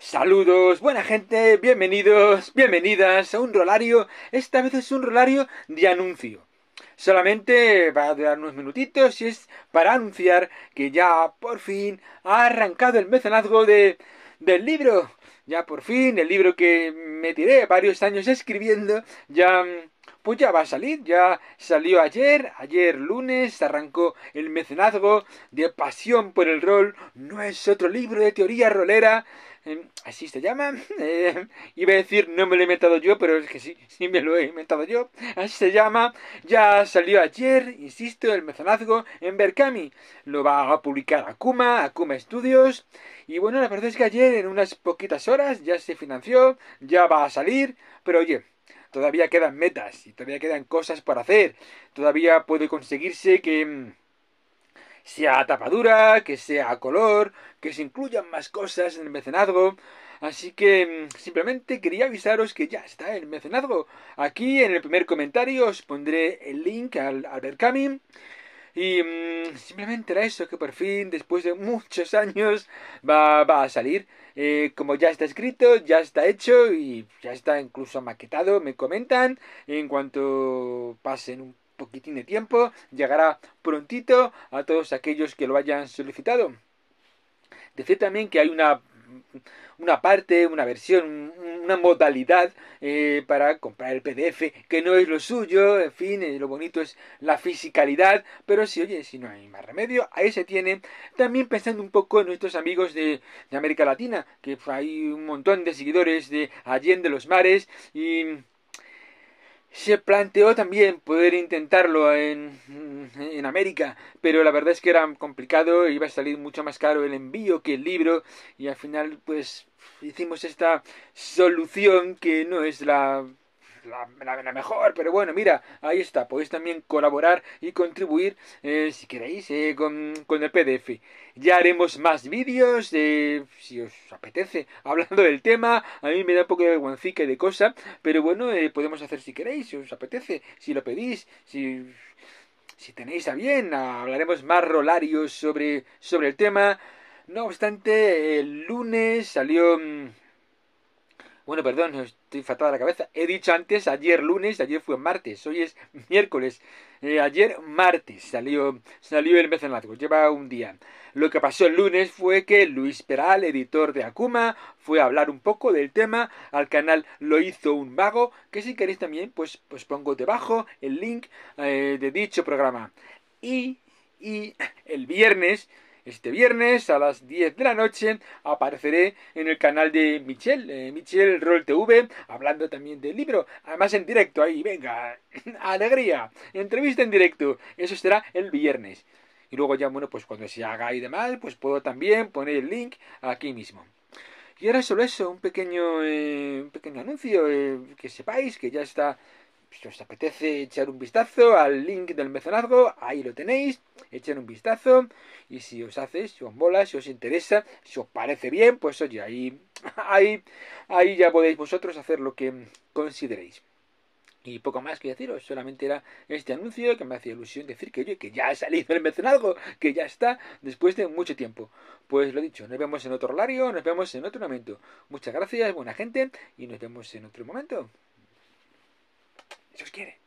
Saludos, buena gente, bienvenidos, bienvenidas a un rolario. Esta vez es un rolario de anuncio. Solamente va a durar unos minutitos y es para anunciar que ya por fin ha arrancado el mecenazgo de, del libro. Ya por fin, el libro que me tiré varios años escribiendo, ya mm, pues ya va a salir, ya salió ayer, ayer lunes arrancó el mecenazgo de Pasión por el Rol, no es otro libro de teoría rolera, em, así se llama, em, iba a decir no me lo he inventado yo, pero es que sí, sí me lo he inventado yo, así se llama, ya salió ayer, insisto, el mecenazgo en Berkami, lo va a publicar Akuma, Akuma Studios, y bueno, la verdad es que ayer en unas poquitas horas ya se financió, ya va a salir, pero oye, todavía quedan metas y todavía quedan cosas por hacer. Todavía puede conseguirse que mm, sea tapadura, que sea color, que se incluyan más cosas en el mecenazgo. Así que mm, simplemente quería avisaros que ya está el mecenazgo. Aquí en el primer comentario os pondré el link al, Albert y mm, simplemente era eso, que por fin, después de muchos años, va, a salir. Eh, como ya está escrito, ya está hecho y ya está incluso maquetado, me comentan. En cuanto pasen un poquitín de tiempo, llegará prontito a todos aquellos que lo hayan solicitado. Decir también que hay una una parte, una versión, una modalidad eh, para comprar el PDF que no es lo suyo, en fin, eh, lo bonito es la fisicalidad, pero si oye, si no hay más remedio, ahí se tiene. También pensando un poco en nuestros amigos de, de América Latina, que hay un montón de seguidores de de los Mares y se planteó también poder intentarlo en, en, América, pero la verdad es que era complicado, iba a salir mucho más caro el envío que el libro y al final pues hicimos esta solución que no es la la, la, mejor, pero bueno, mira, ahí está, podéis también colaborar y contribuir eh, si queréis eh, con, el PDF. Ya haremos más vídeos, eh, si os apetece, hablando del tema, a mí me da un poco de guancica y de cosa, pero bueno, podemos hacer si queréis, si os apetece, si lo pedís, si... Si tenéis a bien, hablaremos más rolarios sobre, sobre el tema. No obstante, el lunes salió mm, bueno, perdón, estoy fatal la cabeza. He dicho antes, ayer lunes, ayer fue martes, hoy es miércoles. Eh, ayer martes salió, salió el mecenazgo, lleva un día. Lo que pasó el lunes fue que Luis Peral, editor de Akuma, fue a hablar un poco del tema. Al canal lo hizo un vago, que si queréis también, pues, pues pongo debajo el link eh, de dicho programa. y el viernes este viernes a las 10 de la noche apareceré en el canal de Michel, Michelle eh, Michel Roll TV, hablando también del libro. Además en directo ahí, venga, alegría, entrevista en directo. Eso será el viernes. Y luego ya, bueno, pues cuando se haga y demás, pues puedo también poner el link aquí mismo. Y ahora solo eso, un pequeño, eh, un pequeño anuncio, eh, que sepáis que ya está pues, si os apetece echar un vistazo al link del mecenazgo, ahí lo tenéis, echen un vistazo y si os hace, si os mola, si os interesa, si os parece bien, pues oye, ahí, ahí, ya podéis vosotros hacer lo que consideréis. Y poco más que deciros, solamente era este anuncio que me hacía ilusión decir que que ya ha salido el mecenazgo, que ya está, después de mucho tiempo. Pues lo dicho, nos vemos en otro horario, nos vemos en otro momento. Muchas gracias, buena gente, y nos vemos en otro momento. Dios quiere.